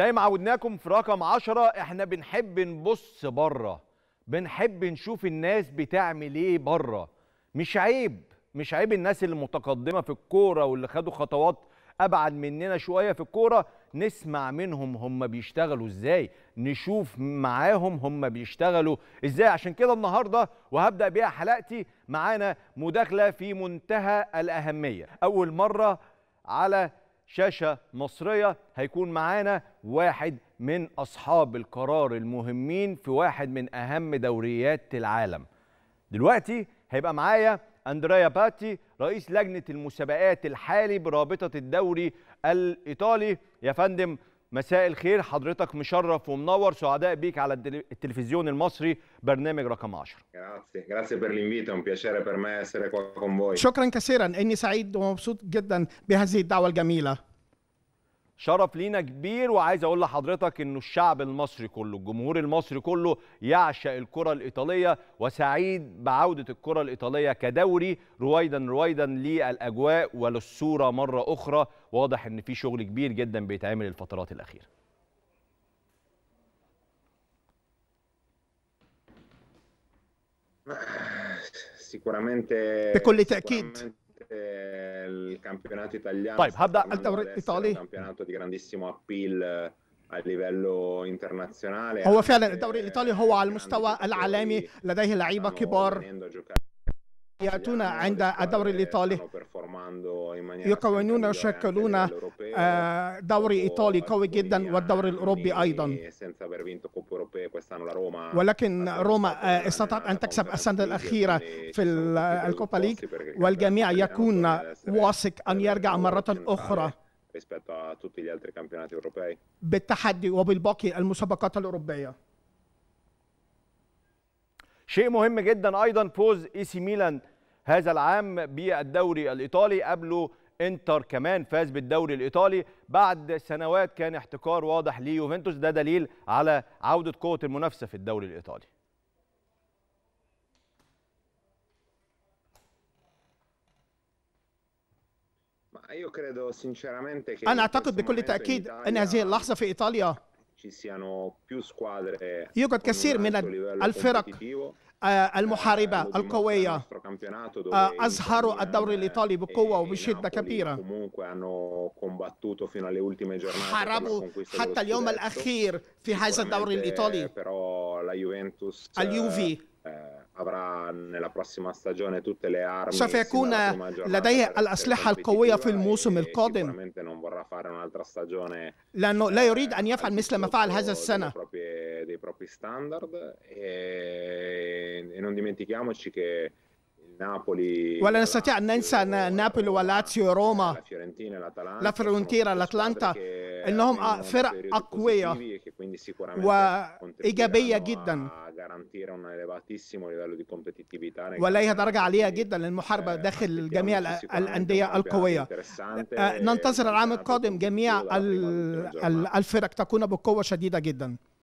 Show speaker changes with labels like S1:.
S1: زي ما عودناكم في رقم 10 احنا بنحب نبص بره بنحب نشوف الناس بتعمل ايه بره مش عيب مش عيب الناس اللي متقدمه في الكوره واللي خدوا خطوات ابعد مننا شويه في الكوره نسمع منهم هم بيشتغلوا ازاي نشوف معاهم هم بيشتغلوا ازاي عشان كده النهارده وهبدا بيها حلقتي معانا مداخله في منتهى الاهميه اول مره على شاشة مصرية هيكون معانا واحد من أصحاب القرار المهمين في واحد من أهم دوريات العالم دلوقتي هيبقى معايا أندريا باتي رئيس لجنة المسابقات الحالي برابطة الدوري الإيطالي يا فندم مساء الخير حضرتك مشرف ومنور سعداء بيك على التلفزيون المصري برنامج رقم 10 شكرا كثيرا
S2: اني سعيد ومبسوط جدا بهذه الدعوه الجميله
S1: شرف لينا كبير وعايز اقول لحضرتك انه الشعب المصري كله الجمهور المصري كله يعشق الكره الايطاليه وسعيد بعوده الكره الايطاليه كدوري رويدا رويدا للاجواء وللصوره مره اخرى واضح ان في شغل كبير جدا بيتعمل الفترات الاخيره
S3: بكل تاكيد il campionato italiano طيب هبدا الدوري الايطالي campionato di grandissimo appeal eh, a livello internazionale هو فعلا الدوري
S2: الايطالي هو على المستوى العالمي لديه لعيبه كبار ياتون عند الدوري e الايطالي يكونون يشكلون آه، دوري ايطالي قوي جدا والدوري الاوروبي ايضا ولكن روما آه، استطاعت ان تكسب السنه الاخيره في الكوبا ليج والجميع يكون واثق ان يرجع مره اخرى بالتحدي وبالباقي المسابقات الأوروبية.
S1: شيء مهم جدا أيضا فوز إيسي ميلان هذا العام بالدوري الإيطالي قبله انتر كمان فاز بالدوري الايطالي بعد سنوات كان احتكار واضح ليوفنتوس ده دليل على عوده قوه المنافسه في الدوري الايطالي
S3: أيوة انا اعتقد بكل تاكيد ان هذه اللحظه في ايطاليا ci siano più squadre يوجد كثير من الفرق
S2: المحاربة القوية أظهروا الدوري الإيطالي بقوة وبشدة كبيرة
S3: حاربوا حتى اليوم الأخير
S2: في هذا الدوري الإيطالي
S3: اليوفي avrà nella prossما stagione tutte le armi سيكون لديه
S2: الأسلحة القوية في الموسم القادم لأنه لا يريد أن يفعل مثل ما فعل هذا السنة ولا نستطيع أن ننسى نابولي ولاتسيو روما لا فرونتيرا الأتلانتا إنهم فرق أقوية وإيجابية جداً
S3: garantire un elevatissimo livello di competitività درجة عالية
S2: جدا للمحاربة eh، داخل جميع الأندية القوية آه، ننتظر e العام القادم جميع الفرق تكون بقوة شديدة جدا